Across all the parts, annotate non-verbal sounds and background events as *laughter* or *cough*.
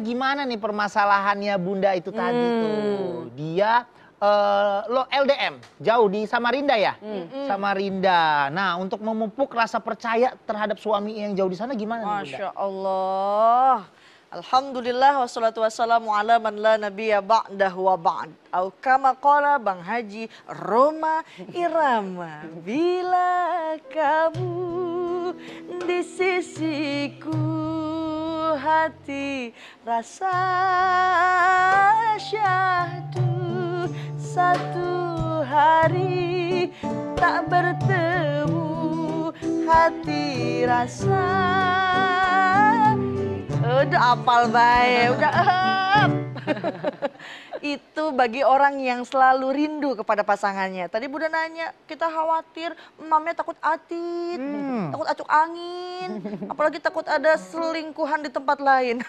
gimana nih permasalahannya bunda itu tadi hmm. tuh. Dia uh, lo LDM jauh di Samarinda ya hmm. hmm. Samarinda nah untuk memupuk rasa percaya terhadap suami yang jauh di sana gimana Masya nih, Bunda? Allah Alhamdulillah wassalatu wassalamu ala man la nabiyya ba'dah wa ba'd au kama qala Bang Haji Roma Irama bila kamu di sisiku hati rasa syahdu satu hari tak bertemu hati rasa udah apal baik udah *laughs* *laughs* itu bagi orang yang selalu rindu kepada pasangannya. Tadi Bunda nanya, kita khawatir mamnya takut atit, hmm. takut acuk angin, *laughs* apalagi takut ada selingkuhan di tempat lain. *laughs*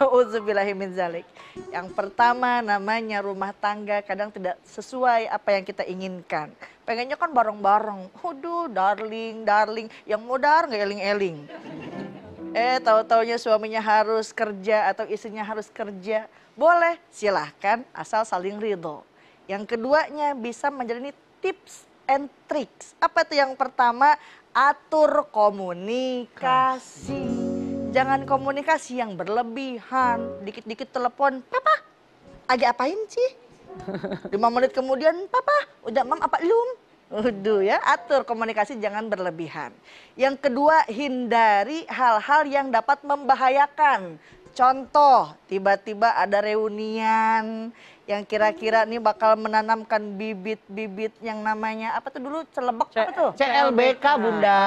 zalik. Yang pertama namanya rumah tangga kadang tidak sesuai apa yang kita inginkan. Pengennya kan bareng-bareng. huduh darling, darling. Yang modar gak eling-eling. Eh, tahu-taunya suaminya harus kerja atau istrinya harus kerja. Boleh, silahkan asal saling ridho. Yang keduanya bisa menjadi tips and tricks. Apa itu yang pertama? Atur komunikasi. Jangan komunikasi yang berlebihan. Dikit-dikit telepon, Papa, lagi apain sih? Lima menit kemudian, Papa, udah mam apa belum? Wudhu ya, atur komunikasi jangan berlebihan. Yang kedua, hindari hal-hal yang dapat membahayakan. Contoh, tiba-tiba ada reunian yang kira-kira ini hmm. bakal menanamkan bibit-bibit yang namanya apa tuh dulu celebek C apa tuh? CLBK nah, Bunda.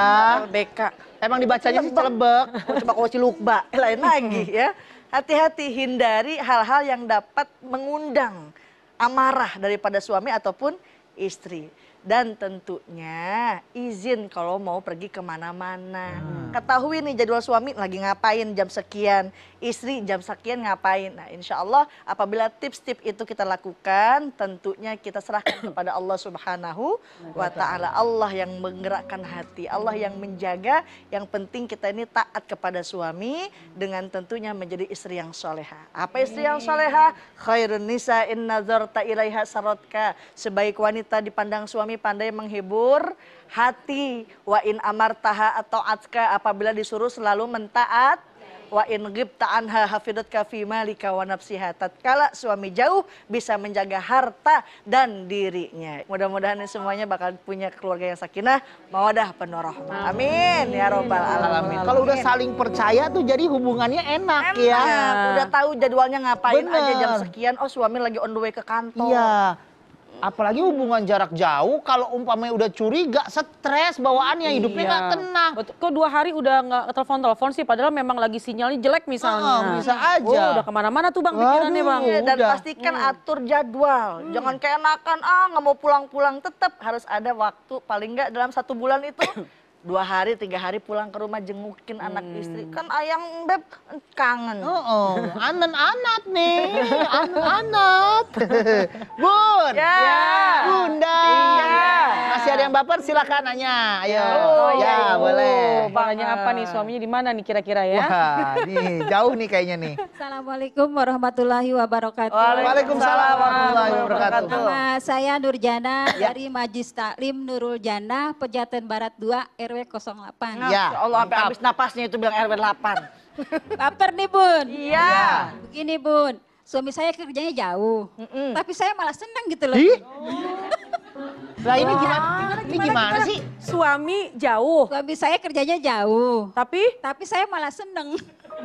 CLBK. Emang dibacanya sih celebek. *laughs* Mau coba kau lukba. *laughs* lain lagi ya. Hati-hati hindari hal-hal yang dapat mengundang amarah daripada suami ataupun istri dan tentunya izin kalau mau pergi kemana-mana. Hmm. Ketahui nih jadwal suami lagi ngapain jam sekian istri jam sekian ngapain. Nah insya Allah apabila tips-tips itu kita lakukan tentunya kita serahkan *coughs* kepada Allah subhanahu wa ta'ala. Allah yang menggerakkan hati, Allah yang menjaga. Yang penting kita ini taat kepada suami dengan tentunya menjadi istri yang soleha. Apa istri yang soleha? Khairun nisa in zorta ilaiha sarotka. Sebaik wanita dipandang suami pandai menghibur hati. Wa in amartaha atau atka apabila disuruh selalu mentaat wa in ghibta anha hafidatka fi malika wa nafsiha tatkala suami jauh bisa menjaga harta dan dirinya. Mudah-mudahan semuanya bakal punya keluarga yang sakinah, mawadah penuh rahmat. Amin ya robbal alamin. Kalau udah saling percaya tuh jadi hubungannya enak, enak. ya. Udah tahu jadwalnya ngapain Bener. aja jam sekian, oh suami lagi on the way ke kantor. Iya Apalagi hubungan jarak jauh kalau umpamanya udah curiga, stres bawaannya iya. hidupnya nggak tenang. Betul. Kok dua hari udah nggak telepon-telepon sih padahal memang lagi sinyalnya jelek misalnya. Ah, oh, bisa aja. Oh, udah kemana-mana tuh Bang pikirannya Bang. Iya, dan udah. pastikan hmm. atur jadwal. Hmm. Jangan keenakan ah nggak mau pulang-pulang tetap harus ada waktu paling nggak dalam satu bulan itu *coughs* dua hari tiga hari pulang ke rumah jengukin hmm. anak istri hmm. kan ayang beb kangen oh, oh. *laughs* anan anak nih anen anak bun ya. bunda iya ada yang baper iya. silakan nanya. Ayo. Oh, ya, iya, boleh. Nanya oh, apa nih suaminya di mana nih kira-kira ya? Wah, nih jauh nih kayaknya nih. Assalamualaikum warahmatullahi wabarakatuh. Waalaikumsalam warahmatullahi wabarakatuh. Nama saya Nurjana ya. dari Majlis Taklim Nurul Jana, Pejaten Barat 2 RW 08. Ya. Allah sampai habis napasnya itu bilang RW 8. baper nih, Bun. Iya. Begini, Bun suami saya kerjanya jauh, mm -mm. tapi saya malah senang gitu loh. Oh. Lah ini gimana, gimana, gimana, gimana, gimana sih? Suami jauh. Suami saya kerjanya jauh. Tapi? Tapi saya malah seneng.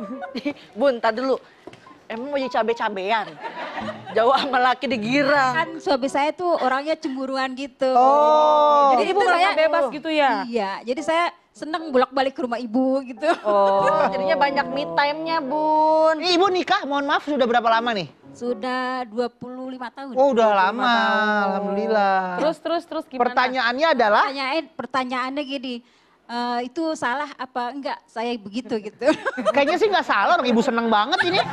*laughs* Bun, tadi dulu. Emang mau jadi cabe-cabean? Jauh sama laki digirang. Kan suami saya tuh orangnya cemburuan gitu. Oh. Jadi ibu merasa bebas gitu ya? Iya, jadi saya seneng bolak-balik ke rumah ibu gitu. Oh. *laughs* Jadinya banyak me time-nya, Bun. Eh, ibu nikah, mohon maaf sudah berapa lama nih? Sudah 25 tahun. Oh, udah lama. Tahun. Alhamdulillah. Terus terus terus gimana? Pertanyaannya adalah Pertanyaan pertanyaannya gini. Uh, itu salah apa enggak saya begitu gitu. *laughs* Kayaknya sih enggak salah orang ibu seneng banget ini. *laughs*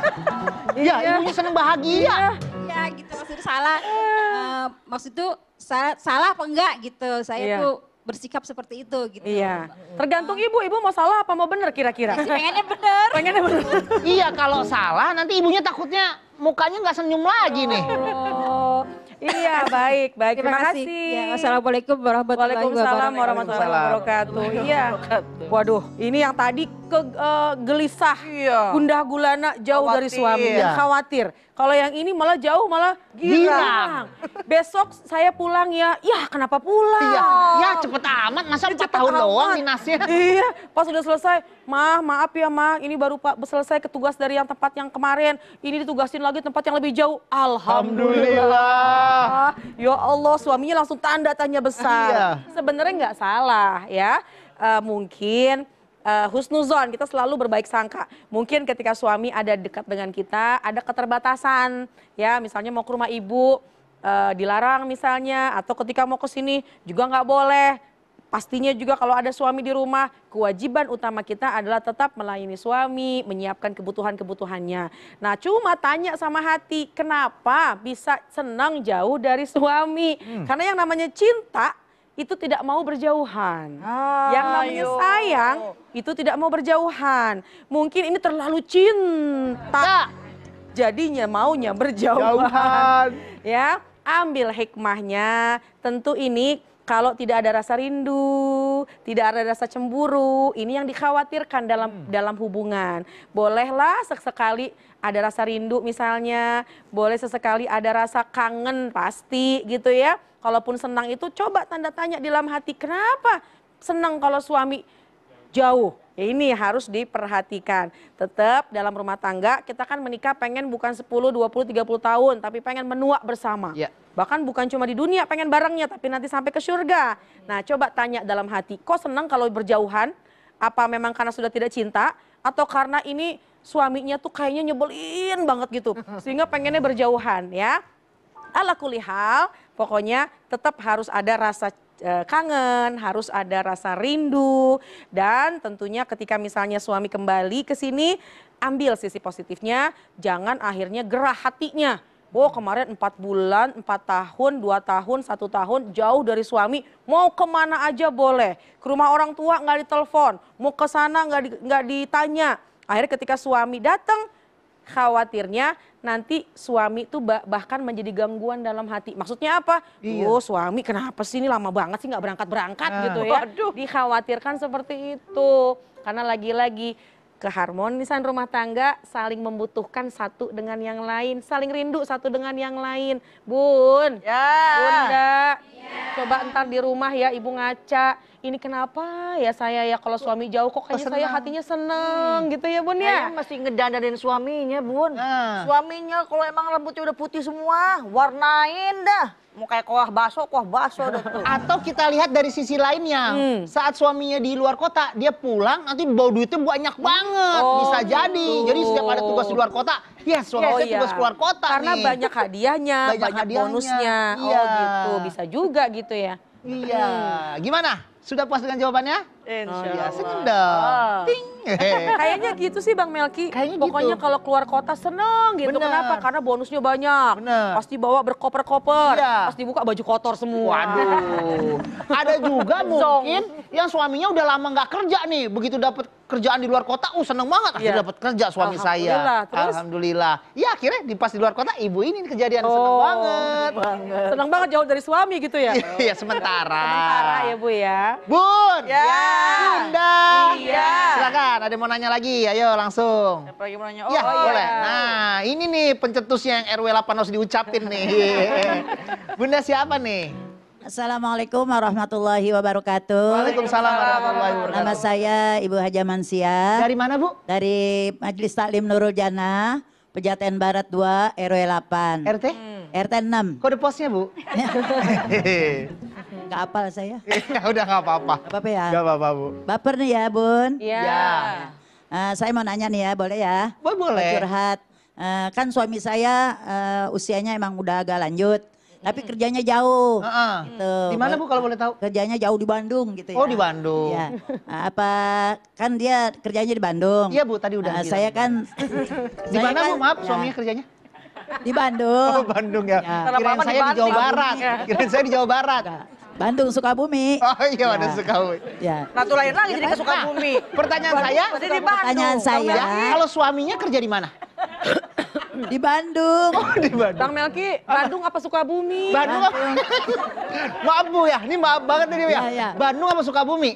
Iya, ya, ibunya seneng bahagia. Iya, iya, gitu maksudnya salah. Uh, maksud itu salah, salah apa enggak gitu. Saya iya. tuh bersikap seperti itu gitu. Iya. Tergantung ibu, ibu mau salah apa mau bener kira-kira? Pengennya bener. Pengennya bener. *laughs* iya kalau salah nanti ibunya takutnya mukanya nggak senyum lagi nih. Oh. iya *laughs* baik, baik. Terima, Terima kasih. kasih. Ya, Assalamualaikum warahmatullahi wabarakatuh. Waalaikumsalam warahmatullahi iya. wabarakatuh. Iya. Waduh, ini yang tadi kegelisah, uh, gelisah, iya. gundah gulana jauh khawatir. dari suami, iya. khawatir. Kalau yang ini malah jauh malah girang. Besok saya pulang ya. Ya kenapa pulang? Iya. Ya cepet amat masa ya, tahun amat. doang minasnya. Iya. Pas udah selesai, mah maaf ya mah ini baru pak selesai ketugas dari yang tempat yang kemarin. Ini ditugasin lagi tempat yang lebih jauh. Alhamdulillah. Alhamdulillah. Ya Allah suaminya langsung tanda tanya besar. Iya. Sebenarnya nggak salah ya. Uh, mungkin uh, husnuzon, kita selalu berbaik sangka. Mungkin ketika suami ada dekat dengan kita, ada keterbatasan, ya misalnya mau ke rumah ibu, uh, dilarang misalnya, atau ketika mau ke sini juga nggak boleh. Pastinya juga kalau ada suami di rumah, kewajiban utama kita adalah tetap melayani suami, menyiapkan kebutuhan-kebutuhannya. Nah, cuma tanya sama hati, kenapa bisa senang jauh dari suami? Hmm. Karena yang namanya cinta itu tidak mau berjauhan. Ah, yang namanya ayo. sayang itu tidak mau berjauhan. Mungkin ini terlalu cinta. Jadinya maunya berjauhan. Jauhan. Ya, ambil hikmahnya. Tentu ini kalau tidak ada rasa rindu, tidak ada rasa cemburu, ini yang dikhawatirkan dalam hmm. dalam hubungan. Bolehlah sesekali ada rasa rindu misalnya, boleh sesekali ada rasa kangen pasti gitu ya Kalaupun senang itu coba tanda tanya di dalam hati kenapa senang kalau suami jauh. Ya, ini harus diperhatikan. Tetap dalam rumah tangga kita kan menikah pengen bukan 10, 20, 30 tahun. Tapi pengen menua bersama. Ya. Bahkan bukan cuma di dunia pengen barengnya tapi nanti sampai ke surga. Nah coba tanya dalam hati kok senang kalau berjauhan? Apa memang karena sudah tidak cinta? Atau karena ini suaminya tuh kayaknya nyebelin banget gitu. Sehingga pengennya berjauhan ya. Ala kulihal Pokoknya tetap harus ada rasa eh, kangen, harus ada rasa rindu dan tentunya ketika misalnya suami kembali ke sini ambil sisi positifnya, jangan akhirnya gerah hatinya. Oh kemarin 4 bulan, 4 tahun, 2 tahun, 1 tahun jauh dari suami. Mau kemana aja boleh. Ke rumah orang tua nggak ditelepon. Mau ke sana nggak ditanya. Akhirnya ketika suami datang khawatirnya nanti suami itu bahkan menjadi gangguan dalam hati. Maksudnya apa? Iya. Oh suami kenapa sih ini lama banget sih nggak berangkat-berangkat ah. gitu ya. Aduh. Dikhawatirkan seperti itu. Karena lagi-lagi keharmonisan rumah tangga saling membutuhkan satu dengan yang lain, saling rindu satu dengan yang lain. Bun, ya. Bunda, ya. coba entar di rumah ya ibu ngaca ini kenapa ya saya ya kalau suami jauh kok kayaknya oh, saya hatinya seneng hmm. gitu ya bun ya. Saya masih ngedandanin suaminya bun. Hmm. Suaminya kalau emang rambutnya udah putih semua warnain dah. Mau kayak kuah baso, kuah baso dah tuh. *laughs* Atau kita lihat dari sisi lainnya. Hmm. Saat suaminya di luar kota, dia pulang nanti bawa duitnya banyak banget. Oh, Bisa jadi. Gitu. Jadi setiap ada tugas di luar kota, ya suaminya oh, iya. tugas keluar kota Karena nih. banyak hadiahnya, banyak, banyak hadiahnya. bonusnya. Oh, iya. Oh gitu, bisa juga gitu ya. Iya, hmm. gimana? Sudah puas dengan jawabannya? Insya iya, Allah. Oh, segendap. Ah. Ting. *laughs* Kayaknya gitu sih Bang Melki. Kayaknya gitu. Pokoknya gitu. kalau keluar kota seneng gitu. Bener. Kenapa? Karena bonusnya banyak. Bener. Pasti bawa berkoper-koper. Iya. Pasti buka baju kotor semua. Waduh. Ada juga *laughs* mungkin yang suaminya udah lama nggak kerja nih. Begitu dapat kerjaan di luar kota, uh seneng banget akhirnya yeah. dapat kerja suami Alhamdulillah. saya. Terus? Alhamdulillah. Ya akhirnya di pas di luar kota ibu ini kejadian oh, seneng banget. banget. Seneng banget jauh dari suami gitu ya. Iya sementara. Sementara ya Bu ya. Bun. Ya. Yeah. Bunda. Iya. Silakan, ada yang mau nanya lagi? Ayo langsung. Siapa lagi mau nanya? Oh, ya, oh, iya. boleh. Nah, ini nih pencetusnya yang RW 8 harus diucapin nih. *laughs* Bunda siapa nih? Assalamualaikum warahmatullahi wabarakatuh. Waalaikumsalam warahmatullahi wabarakatuh. Nama saya Ibu Haja Mansia. Dari mana Bu? Dari Majelis Taklim Nurul Jana, Pejaten Barat 2, RW 8. RT? Hmm. RT 6. Kode posnya Bu? *laughs* Gak apal saya. *laughs* ya udah gak apa-apa. Gak apa-apa ya? Gak apa-apa Bu. Baper nih ya Bun. Iya. Ya. Uh, saya mau nanya nih ya, boleh ya? Boleh. boleh. Curhat. Uh, kan suami saya uh, usianya emang udah agak lanjut. Tapi kerjanya jauh. Uh -uh. Gitu. Di mana Bu kalau boleh tahu? Kerjanya jauh di Bandung gitu ya. Oh, di Bandung. Ya. Nah, apa kan dia kerjanya di Bandung. Iya, Bu, tadi udah. Nah, bilang. saya kan *laughs* Di mana kan, Bu? Maaf, ya. suaminya kerjanya? Di Bandung. *laughs* Oh, Bandung ya. ya. Kira-kira saya di, di Jawa Barat. Iya. Kira-kira saya di Jawa Barat. Bandung, Sukabumi. Oh iya, ada ya. Sukabumi. Ya. Nah, tuh lain lagi jadi ke iya, Sukabumi. *laughs* Pertanyaan saya, di pertanyaan saya, kalau suaminya kerja di mana? *coughs* di Bandung. Oh, di Bandung. Bang Melki, Bandung apa Sukabumi? Bandung apa? *laughs* maaf Bu ya, ini maaf banget ini ya. ya. Bandung apa Sukabumi?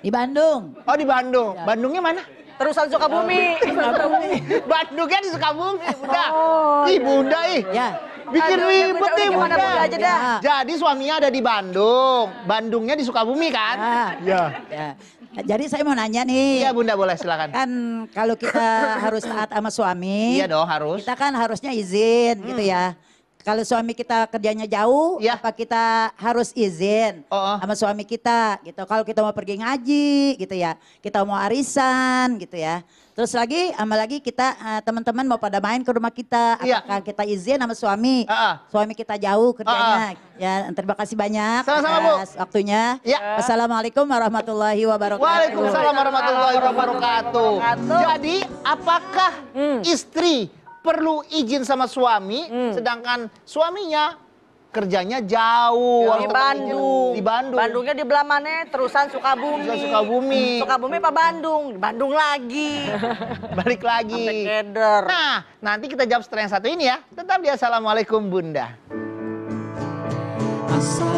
Di Bandung. Oh, di Bandung. Ya. Bandungnya mana? Terusan Sukabumi. Sukabumi. *laughs* Bandungnya di Sukabumi, Bunda. Oh, ih, iya. Bunda ih. Ya bikin Aduh, ribet nih ya, aja dah. Jadi suaminya ada di Bandung, Bandungnya di Sukabumi kan? Iya. Ya. Jadi saya mau nanya nih. Iya bunda boleh silakan. Kan kalau kita harus taat sama suami. Iya dong harus. Kita kan harusnya izin hmm. gitu ya kalau suami kita kerjanya jauh, ya. apa kita harus izin oh, oh, sama suami kita gitu. Kalau kita mau pergi ngaji gitu ya, kita mau arisan gitu ya. Terus lagi, sama lagi kita eh, teman-teman mau pada main ke rumah kita, ya. apakah kita izin sama suami? Uh -uh. Suami kita jauh kerjanya. Uh -uh. Ya, terima kasih banyak. Sama-sama Bu. Waktunya. Ya. Assalamualaikum warahmatullahi wabarakatuh. Waalaikumsalam warahmatullahi wabarakatuh. Jadi, apakah hmm. istri perlu izin sama suami, hmm. sedangkan suaminya kerjanya jauh di Bandung. Di Bandung. Bandungnya di mana? terusan Sukabumi. Terusan Sukabumi. Hmm, Sukabumi apa Bandung? Bandung lagi. *laughs* Balik lagi. Nah, nanti kita jawab setelah yang satu ini ya. Tetap di Assalamualaikum Bunda. Assalamualaikum.